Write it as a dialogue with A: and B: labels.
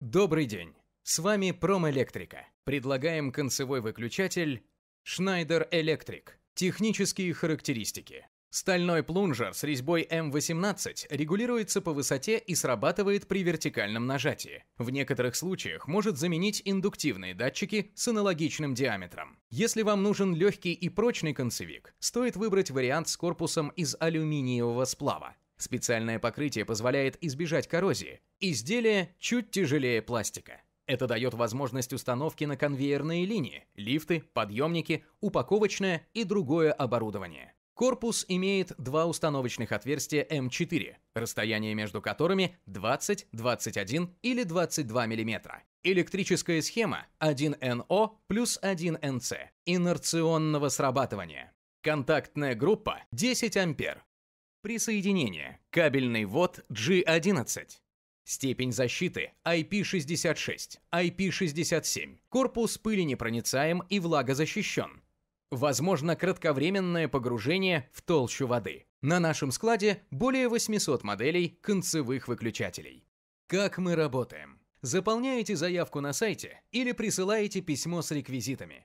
A: Добрый день! С вами Промэлектрика. Предлагаем концевой выключатель Schneider Electric. Технические характеристики. Стальной плунжер с резьбой М18 регулируется по высоте и срабатывает при вертикальном нажатии. В некоторых случаях может заменить индуктивные датчики с аналогичным диаметром. Если вам нужен легкий и прочный концевик, стоит выбрать вариант с корпусом из алюминиевого сплава. Специальное покрытие позволяет избежать коррозии. Изделие чуть тяжелее пластика. Это дает возможность установки на конвейерные линии, лифты, подъемники, упаковочное и другое оборудование. Корпус имеет два установочных отверстия М4, расстояние между которыми 20, 21 или 22 мм. Электрическая схема 1НО плюс 1НЦ инерционного срабатывания. Контактная группа 10 ампер, Присоединение. Кабельный вод G11. Степень защиты IP66, IP67. Корпус пыли непроницаем и влагозащищен. Возможно кратковременное погружение в толщу воды. На нашем складе более 800 моделей концевых выключателей. Как мы работаем? Заполняете заявку на сайте или присылаете письмо с реквизитами.